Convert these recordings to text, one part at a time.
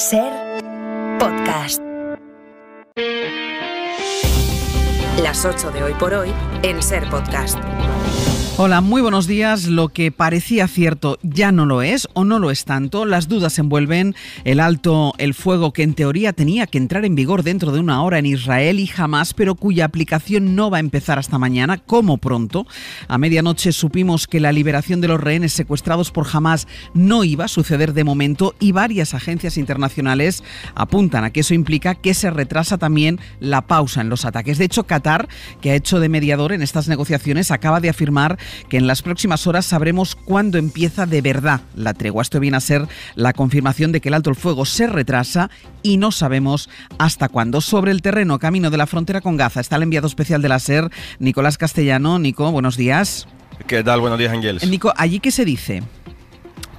Ser podcast. Las 8 de hoy por hoy en Ser podcast. Hola, muy buenos días. Lo que parecía cierto ya no lo es o no lo es tanto. Las dudas envuelven el alto el fuego que en teoría tenía que entrar en vigor dentro de una hora en Israel y jamás, pero cuya aplicación no va a empezar hasta mañana, como pronto. A medianoche supimos que la liberación de los rehenes secuestrados por Hamas no iba a suceder de momento y varias agencias internacionales apuntan a que eso implica que se retrasa también la pausa en los ataques. De hecho, Qatar, que ha hecho de mediador en estas negociaciones, acaba de afirmar que en las próximas horas sabremos cuándo empieza de verdad la tregua. Esto viene a ser la confirmación de que el alto el fuego se retrasa y no sabemos hasta cuándo. Sobre el terreno, camino de la frontera con Gaza, está el enviado especial de la SER, Nicolás Castellano. Nico, buenos días. ¿Qué tal? Buenos días, Ángeles. Eh, Nico, ¿allí qué se dice?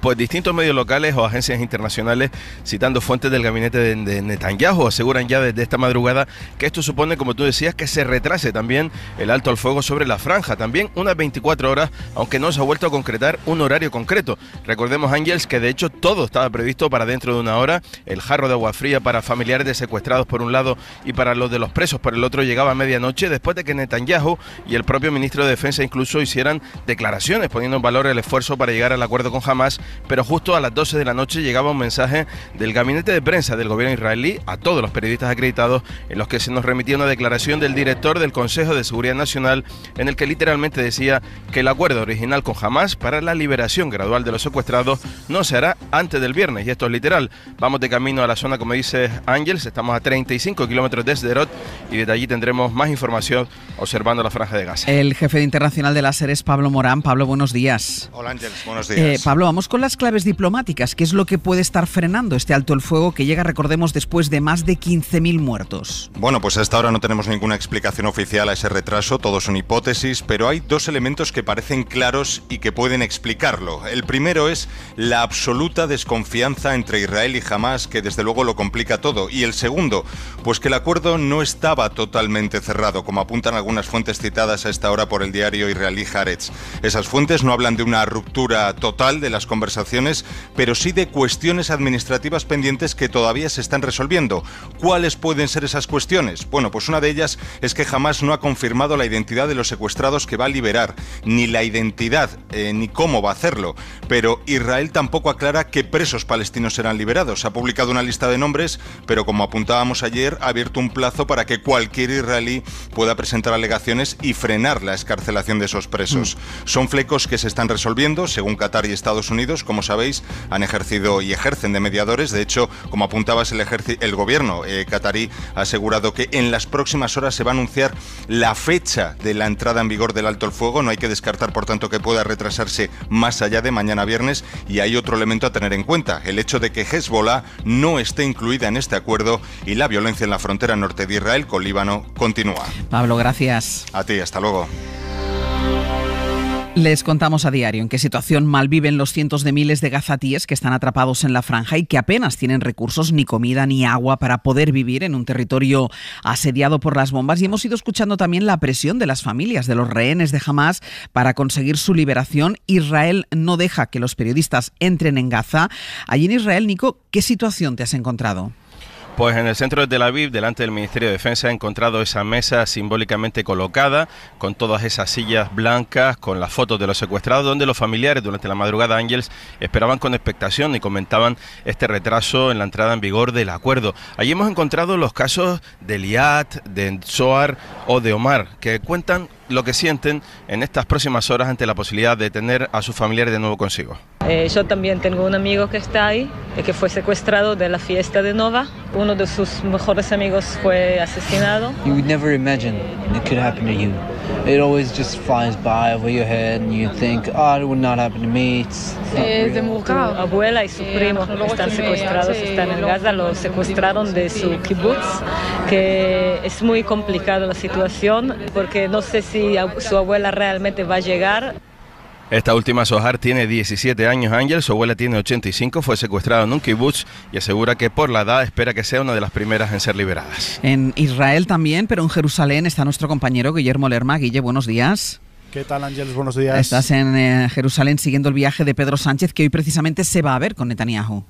...pues distintos medios locales o agencias internacionales, citando fuentes del gabinete de, de Netanyahu, aseguran ya desde esta madrugada que esto supone, como tú decías, que se retrase también el alto al fuego sobre la franja, también unas 24 horas, aunque no se ha vuelto a concretar un horario concreto. Recordemos, Ángels, que de hecho todo estaba previsto para dentro de una hora, el jarro de agua fría para familiares de secuestrados por un lado y para los de los presos por el otro llegaba a medianoche, después de que Netanyahu y el propio ministro de Defensa incluso hicieran declaraciones poniendo en valor el esfuerzo para llegar al acuerdo con Hamas pero justo a las 12 de la noche llegaba un mensaje del gabinete de prensa del gobierno israelí a todos los periodistas acreditados en los que se nos remitía una declaración del director del Consejo de Seguridad Nacional en el que literalmente decía que el acuerdo original con Hamas para la liberación gradual de los secuestrados no se hará antes del viernes. Y esto es literal. Vamos de camino a la zona, como dice Ángels, estamos a 35 kilómetros de Sderot y desde allí tendremos más información observando la franja de Gaza. El jefe internacional de láser es Pablo Morán. Pablo, buenos días. Hola Ángels, buenos días. Eh, Pablo, vamos con las claves diplomáticas? ¿Qué es lo que puede estar frenando este alto el fuego que llega, recordemos, después de más de 15.000 muertos? Bueno, pues hasta ahora no tenemos ninguna explicación oficial a ese retraso, todo son hipótesis, pero hay dos elementos que parecen claros y que pueden explicarlo. El primero es la absoluta desconfianza entre Israel y Hamas, que desde luego lo complica todo. Y el segundo, pues que el acuerdo no estaba totalmente cerrado, como apuntan algunas fuentes citadas a esta hora por el diario israelí Haaretz. Esas fuentes no hablan de una ruptura total de las conversaciones acciones, pero sí de cuestiones administrativas pendientes que todavía se están resolviendo. ¿Cuáles pueden ser esas cuestiones? Bueno, pues una de ellas es que jamás no ha confirmado la identidad de los secuestrados que va a liberar, ni la identidad, eh, ni cómo va a hacerlo. Pero Israel tampoco aclara qué presos palestinos serán liberados. Ha publicado una lista de nombres, pero como apuntábamos ayer, ha abierto un plazo para que cualquier israelí pueda presentar alegaciones y frenar la escarcelación de esos presos. Mm. Son flecos que se están resolviendo, según Qatar y Estados Unidos, pues como sabéis, han ejercido y ejercen de mediadores. De hecho, como apuntabas, el, el gobierno eh, ha asegurado que en las próximas horas se va a anunciar la fecha de la entrada en vigor del alto el fuego. No hay que descartar, por tanto, que pueda retrasarse más allá de mañana viernes. Y hay otro elemento a tener en cuenta, el hecho de que Hezbollah no esté incluida en este acuerdo y la violencia en la frontera norte de Israel con Líbano continúa. Pablo, gracias. A ti, hasta luego. Les contamos a diario en qué situación malviven los cientos de miles de gazatíes que están atrapados en la franja y que apenas tienen recursos, ni comida, ni agua para poder vivir en un territorio asediado por las bombas. Y hemos ido escuchando también la presión de las familias de los rehenes de Hamas para conseguir su liberación. Israel no deja que los periodistas entren en Gaza. Allí en Israel, Nico, ¿qué situación te has encontrado? Pues en el centro de Tel Aviv, delante del Ministerio de Defensa, he encontrado esa mesa simbólicamente colocada, con todas esas sillas blancas, con las fotos de los secuestrados, donde los familiares durante la madrugada ángeles esperaban con expectación y comentaban este retraso en la entrada en vigor del acuerdo. Allí hemos encontrado los casos de Liat, de Enzoar o de Omar, que cuentan lo que sienten en estas próximas horas ante la posibilidad de tener a sus familiares de nuevo consigo. Eh, yo también tengo un amigo que está ahí, eh, que fue secuestrado de la fiesta de Nova. Uno de sus mejores amigos fue asesinado. You would never imagine it could happen to es de abuela y su eh, primo están secuestrados, están en Gaza, los secuestraron de su kibbutz, que es muy complicada la situación porque no sé si su abuela realmente va a llegar. Esta última Sohar tiene 17 años, Ángel, su abuela tiene 85, fue secuestrada en un kibutz y asegura que por la edad espera que sea una de las primeras en ser liberadas. En Israel también, pero en Jerusalén está nuestro compañero Guillermo Lerma. Guille, buenos días. ¿Qué tal, Ángel? Buenos días. Estás en eh, Jerusalén siguiendo el viaje de Pedro Sánchez, que hoy precisamente se va a ver con Netanyahu.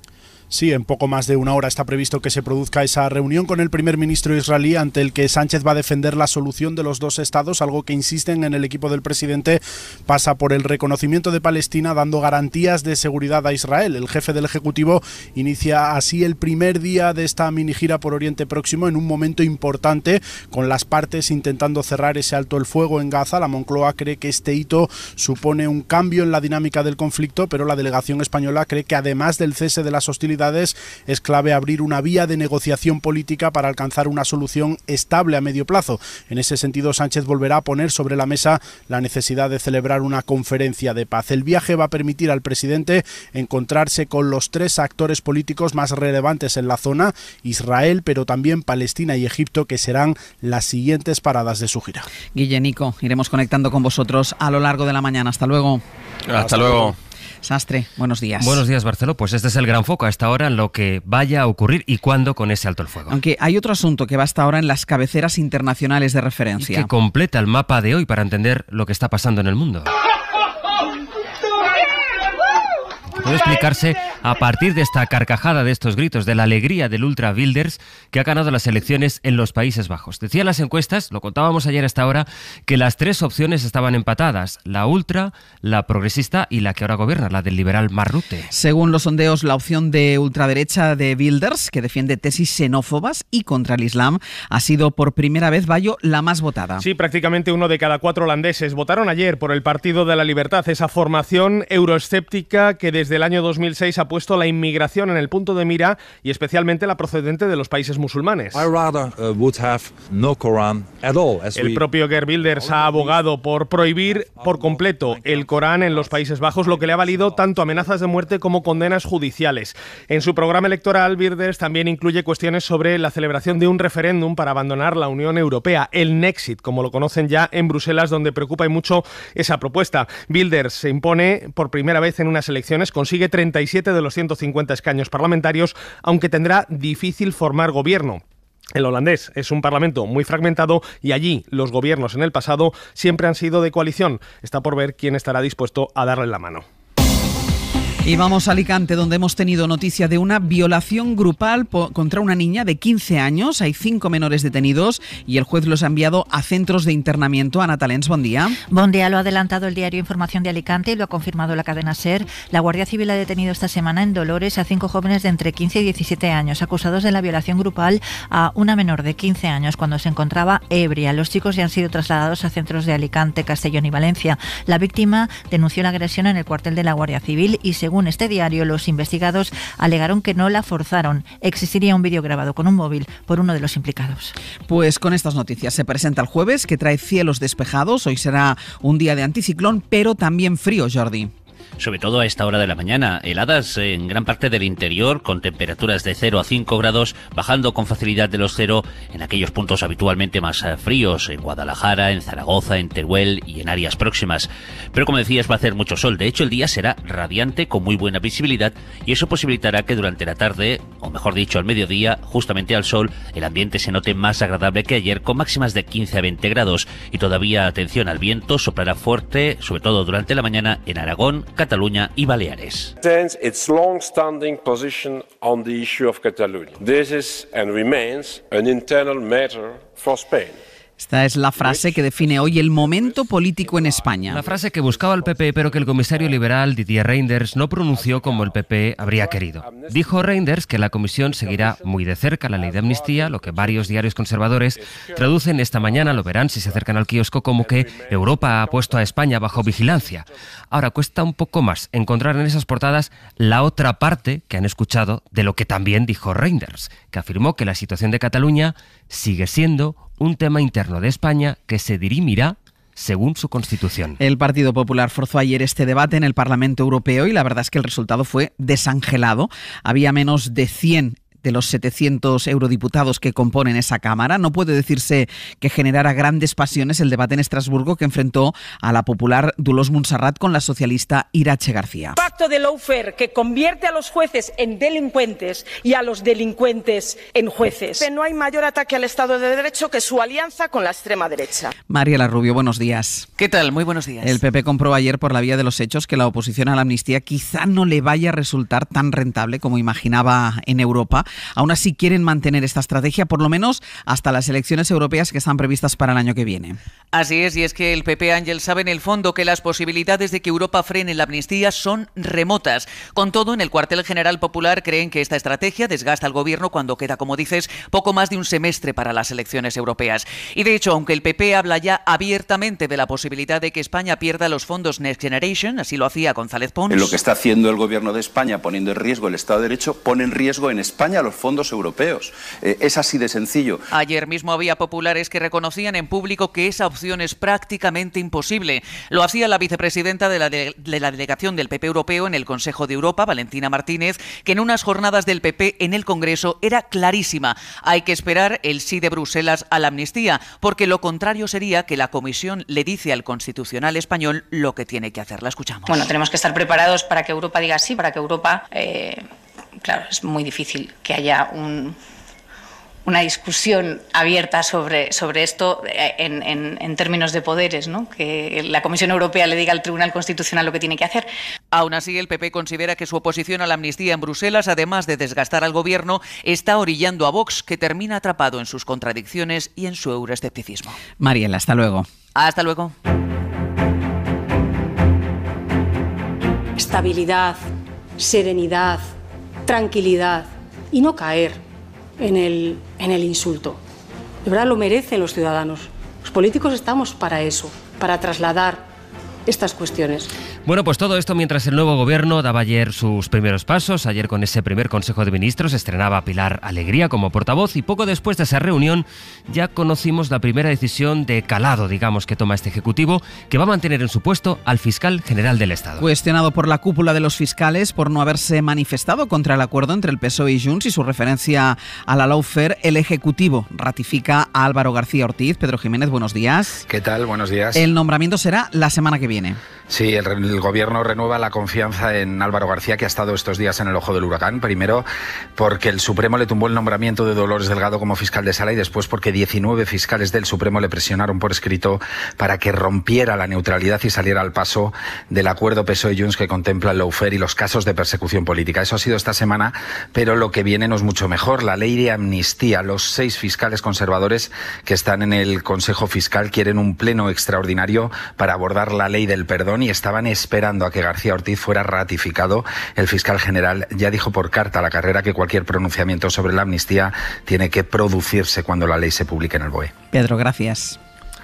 Sí, en poco más de una hora está previsto que se produzca esa reunión con el primer ministro israelí ante el que Sánchez va a defender la solución de los dos estados, algo que insisten en el equipo del presidente pasa por el reconocimiento de Palestina dando garantías de seguridad a Israel. El jefe del Ejecutivo inicia así el primer día de esta mini gira por Oriente Próximo en un momento importante con las partes intentando cerrar ese alto el fuego en Gaza. La Moncloa cree que este hito supone un cambio en la dinámica del conflicto, pero la delegación española cree que además del cese de las hostilidades es clave abrir una vía de negociación política para alcanzar una solución estable a medio plazo. En ese sentido, Sánchez volverá a poner sobre la mesa la necesidad de celebrar una conferencia de paz. El viaje va a permitir al presidente encontrarse con los tres actores políticos más relevantes en la zona, Israel, pero también Palestina y Egipto, que serán las siguientes paradas de su gira. Guille, Nico, iremos conectando con vosotros a lo largo de la mañana. Hasta luego. Hasta, luego. Sastre, buenos días. Buenos días, Barceló. Pues este es el gran foco hasta ahora, lo que vaya a ocurrir y cuándo con ese alto el fuego. Aunque hay otro asunto que va hasta ahora en las cabeceras internacionales de referencia. que completa el mapa de hoy para entender lo que está pasando en el mundo. puede explicarse a partir de esta carcajada, de estos gritos, de la alegría del Ultra Builders que ha ganado las elecciones en los Países Bajos. Decían las encuestas, lo contábamos ayer hasta ahora, que las tres opciones estaban empatadas, la Ultra, la progresista y la que ahora gobierna, la del liberal Marrute. Según los sondeos, la opción de ultraderecha de Builders, que defiende tesis xenófobas y contra el Islam, ha sido por primera vez, Bayo, la más votada. Sí, prácticamente uno de cada cuatro holandeses votaron ayer por el Partido de la Libertad, esa formación euroescéptica que desde desde el año 2006 ha puesto la inmigración en el punto de mira y especialmente la procedente de los países musulmanes. Uh, el propio Geert Wilders ha abogado por prohibir por completo el Corán en los Países Bajos, lo que le ha valido tanto amenazas de muerte como condenas judiciales. En su programa electoral, Wilders también incluye cuestiones sobre la celebración de un referéndum para abandonar la Unión Europea, el Nexit, como lo conocen ya en Bruselas, donde preocupa mucho esa propuesta. Wilders se impone por primera vez en unas elecciones con consigue 37 de los 150 escaños parlamentarios, aunque tendrá difícil formar gobierno. El holandés es un parlamento muy fragmentado y allí los gobiernos en el pasado siempre han sido de coalición. Está por ver quién estará dispuesto a darle la mano. Y vamos a Alicante, donde hemos tenido noticia de una violación grupal contra una niña de 15 años. Hay cinco menores detenidos y el juez los ha enviado a centros de internamiento. Ana Talens, buen día. Buen día, lo ha adelantado el diario Información de Alicante y lo ha confirmado la cadena SER. La Guardia Civil ha detenido esta semana en Dolores a cinco jóvenes de entre 15 y 17 años acusados de la violación grupal a una menor de 15 años cuando se encontraba ebria. Los chicos ya han sido trasladados a centros de Alicante, Castellón y Valencia. La víctima denunció la agresión en el cuartel de la Guardia Civil y se según este diario, los investigados alegaron que no la forzaron. Existiría un vídeo grabado con un móvil por uno de los implicados. Pues con estas noticias se presenta el jueves, que trae cielos despejados. Hoy será un día de anticiclón, pero también frío, Jordi sobre todo a esta hora de la mañana. Heladas en gran parte del interior, con temperaturas de 0 a 5 grados, bajando con facilidad de los 0 en aquellos puntos habitualmente más eh, fríos, en Guadalajara, en Zaragoza, en Teruel y en áreas próximas. Pero como decías, va a hacer mucho sol. De hecho, el día será radiante, con muy buena visibilidad, y eso posibilitará que durante la tarde, o mejor dicho, al mediodía, justamente al sol, el ambiente se note más agradable que ayer, con máximas de 15 a 20 grados. Y todavía atención al viento, soplará fuerte, sobre todo durante la mañana, en Aragón, Catalunya i Baleares. Its long-standing position on the issue of Catalonia. This is and remains an internal matter for Spain. Esta es la frase que define hoy el momento político en España. La frase que buscaba el PP, pero que el comisario liberal Didier Reinders no pronunció como el PP habría querido. Dijo Reinders que la comisión seguirá muy de cerca la ley de amnistía, lo que varios diarios conservadores traducen esta mañana, lo verán si se acercan al kiosco, como que Europa ha puesto a España bajo vigilancia. Ahora cuesta un poco más encontrar en esas portadas la otra parte que han escuchado de lo que también dijo Reinders, que afirmó que la situación de Cataluña sigue siendo un tema interno de España que se dirimirá según su constitución. El Partido Popular forzó ayer este debate en el Parlamento Europeo y la verdad es que el resultado fue desangelado. Había menos de 100 de los 700 eurodiputados que componen esa Cámara. No puede decirse que generara grandes pasiones el debate en Estrasburgo que enfrentó a la popular Dulos Monserrat con la socialista Irache García. Pacto de lawfare que convierte a los jueces en delincuentes y a los delincuentes en jueces. No hay mayor ataque al Estado de Derecho que su alianza con la extrema derecha. María Rubio, buenos días. ¿Qué tal? Muy buenos días. El PP compró ayer por la vía de los hechos que la oposición a la amnistía quizá no le vaya a resultar tan rentable como imaginaba en Europa aún así quieren mantener esta estrategia, por lo menos hasta las elecciones europeas que están previstas para el año que viene. Así es, y es que el PP Ángel sabe en el fondo que las posibilidades de que Europa frene la amnistía son remotas. Con todo, en el cuartel general popular creen que esta estrategia desgasta al gobierno cuando queda, como dices, poco más de un semestre para las elecciones europeas. Y de hecho, aunque el PP habla ya abiertamente de la posibilidad de que España pierda los fondos Next Generation, así lo hacía González Pons. lo que está haciendo el gobierno de España, poniendo en riesgo el Estado de Derecho, pone en riesgo en España los fondos europeos. Eh, es así de sencillo. Ayer mismo había populares que reconocían en público que esa opción es prácticamente imposible. Lo hacía la vicepresidenta de la, delegación del PP europeo en el Consejo de Europa, Valentina Martínez, que en unas jornadas del PP en el Congreso era clarísima. Hay que esperar el sí de Bruselas a la amnistía, porque lo contrario sería que la Comisión le dice al Constitucional español lo que tiene que hacer. La escuchamos. Bueno, tenemos que estar preparados para que Europa diga sí, para que Europa eh, claro, es muy difícil que haya una discusión abierta sobre, sobre esto eh, en, términos de poderes, ¿no? que la Comisión Europea le diga al Tribunal Constitucional lo que tiene que hacer. Aún así, el PP considera que su oposición a la amnistía en Bruselas, además de desgastar al Gobierno, está orillando a Vox, que termina atrapado en sus contradicciones y en su euroescepticismo. Mariela, hasta luego. Hasta luego. Estabilidad, serenidad tranquilidad y no caer en el, insulto. De verdad lo merecen los ciudadanos. Los políticos estamos para eso, para trasladar estas cuestiones. Bueno, pues todo esto mientras el nuevo gobierno daba ayer sus primeros pasos. Ayer con ese primer Consejo de Ministros estrenaba Pilar Alegría como portavoz y poco después de esa reunión ya conocimos la primera decisión de calado, digamos, que toma este Ejecutivo, que va a mantener en su puesto al fiscal general del Estado. Cuestionado por la cúpula de los fiscales por no haberse manifestado contra el acuerdo entre el PSOE y Junts y su referencia a la lawfare, el Ejecutivo ratifica a Álvaro García Ortiz. Pedro Jiménez, buenos días. ¿Qué tal? Buenos días. El nombramiento será la semana que viene. Sí, el el gobierno renueva la confianza en Álvaro García, que ha estado estos días en el ojo del huracán. Primero, porque el Supremo le tumbó el nombramiento de Dolores Delgado como fiscal de sala y después porque 19 fiscales del Supremo le presionaron por escrito para que rompiera la neutralidad y saliera al paso del acuerdo PSOE-Junts que contempla el lawfare y los casos de persecución política. Eso ha sido esta semana, pero lo que viene no es mucho mejor. La ley de amnistía. Los seis fiscales conservadores que están en el Consejo Fiscal quieren un pleno extraordinario para abordar la ley del perdón y estaban esperando a que García Ortiz fuera ratificado. El fiscal general ya dijo por carta a la carrera que cualquier pronunciamiento sobre la amnistía tiene que producirse cuando la ley se publique en el BOE. Pedro, gracias.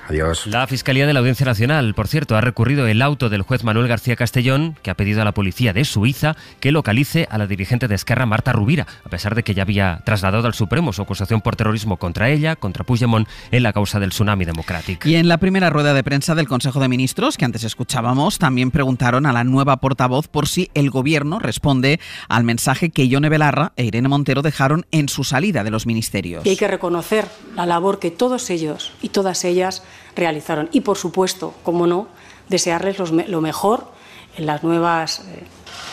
Adiós. La Fiscalía de la Audiencia Nacional, por cierto, ha recurrido el auto del juez Manuel García Castellón, que ha pedido a la policía de Suiza que localice a la dirigente de Esquerra, Marta Rubira, a pesar de que ya había trasladado al Supremo su acusación por terrorismo contra ella, contra Puigdemont, en la causa del tsunami democrático. Y en la primera rueda de prensa del Consejo de Ministros, que antes escuchábamos, también preguntaron a la nueva portavoz por si el gobierno responde al mensaje que Ione Belarra e Irene Montero dejaron en su salida de los ministerios. Y hay que reconocer la labor que todos ellos y todas ellas realizaron. Y, por supuesto, como no, desearles lo mejor en, las nuevas, eh,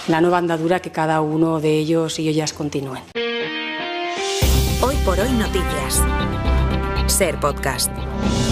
la nueva andadura que cada uno de ellos y ellas continúen. Hoy por hoy noticias. Ser podcast.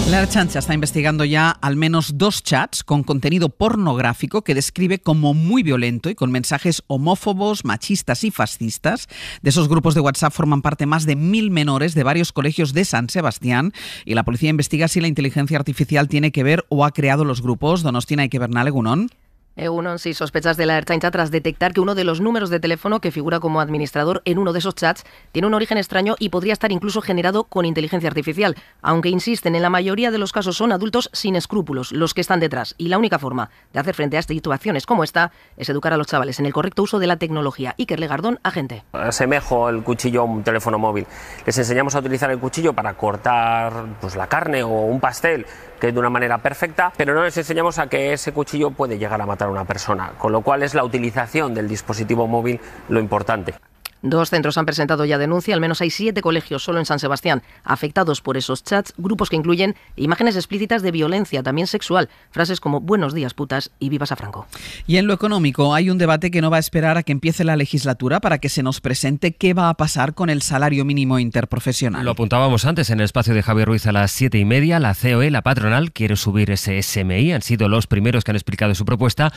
La chancha está investigando ya al menos dos chats con contenido pornográfico que describe como muy violento y con mensajes homófobos, machistas y fascistas. De esos grupos de WhatsApp forman parte más de mil menores de varios colegios de San Sebastián y la policía investiga si la inteligencia artificial tiene que ver o ha creado los grupos. Donostina que Bernal Nalegunón? Egunon, si sospechas de la Ertzaintza tras detectar que uno de los números de teléfono que figura como administrador en uno de esos chats tiene un origen extraño y podría estar incluso generado con inteligencia artificial, aunque insisten, en la mayoría de los casos son adultos sin escrúpulos los que están detrás y la única forma de hacer frente a situaciones como esta es educar a los chavales en el correcto uso de la tecnología. Iker Legardón, agente. Asemejo el cuchillo a un teléfono móvil. Les enseñamos a utilizar el cuchillo para cortar pues, la carne o un pastel de una manera perfecta, pero no les enseñamos a que ese cuchillo puede llegar a matar a una persona, con lo cual es la utilización del dispositivo móvil lo importante. Dos centros han presentado ya denuncia, al menos hay siete colegios solo en San Sebastián afectados por esos chats, grupos que incluyen imágenes explícitas de violencia, también sexual, frases como buenos días putas y vivas a Franco. Y en lo económico, hay un debate que no va a esperar a que empiece la legislatura para que se nos presente qué va a pasar con el salario mínimo interprofesional. Lo apuntábamos antes en el espacio de Javier Ruiz a las siete y media, la COE, la patronal, quiere subir ese SMI, han sido los primeros que han explicado su propuesta.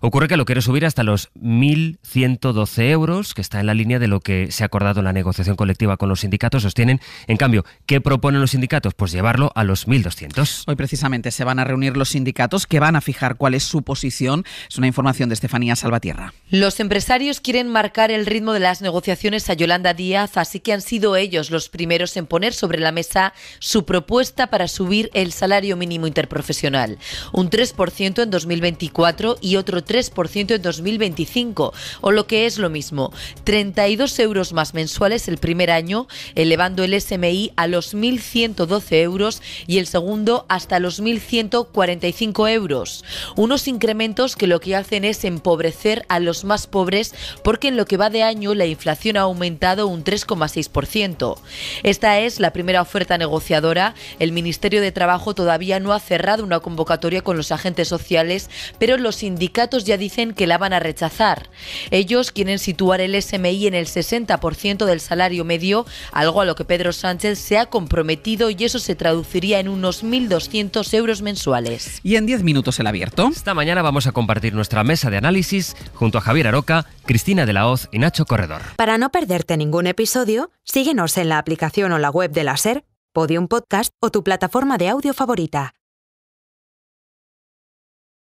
Ocurre que lo quiere subir hasta los 1.112 euros, que está en la línea de lo que se ha acordado en la negociación colectiva con los sindicatos sostienen. En cambio, ¿qué proponen los sindicatos? Pues llevarlo a los 1.200. Hoy precisamente se van a reunir los sindicatos que van a fijar cuál es su posición. Es una información de Estefanía Salvatierra. Los empresarios quieren marcar el ritmo de las negociaciones a Yolanda Díaz, así que han sido ellos los primeros en poner sobre la mesa su propuesta para subir el salario mínimo interprofesional. Un 3% en 2024 y otro 3% en 2025, o lo que es lo mismo, 32 dos euros más mensuales el primer año, elevando el SMI a los 1.112 euros y el segundo hasta los 1.145 euros. Unos incrementos que lo que hacen es empobrecer a los más pobres porque en lo que va de año la inflación ha aumentado un 3,6%. Esta es la primera oferta negociadora. El Ministerio de Trabajo todavía no ha cerrado una convocatoria con los agentes sociales, pero los sindicatos ya dicen que la van a rechazar. Ellos quieren situar el SMI en el 60% del salario medio, algo a lo que Pedro Sánchez se ha comprometido y eso se traduciría en unos 1.200 euros mensuales. Y en 10 minutos el abierto. Esta mañana vamos a compartir nuestra mesa de análisis junto a Javier Aroca, Cristina de la Hoz y Nacho Corredor. Para no perderte ningún episodio, síguenos en la aplicación o la web de la SER, Podium Podcast o tu plataforma de audio favorita.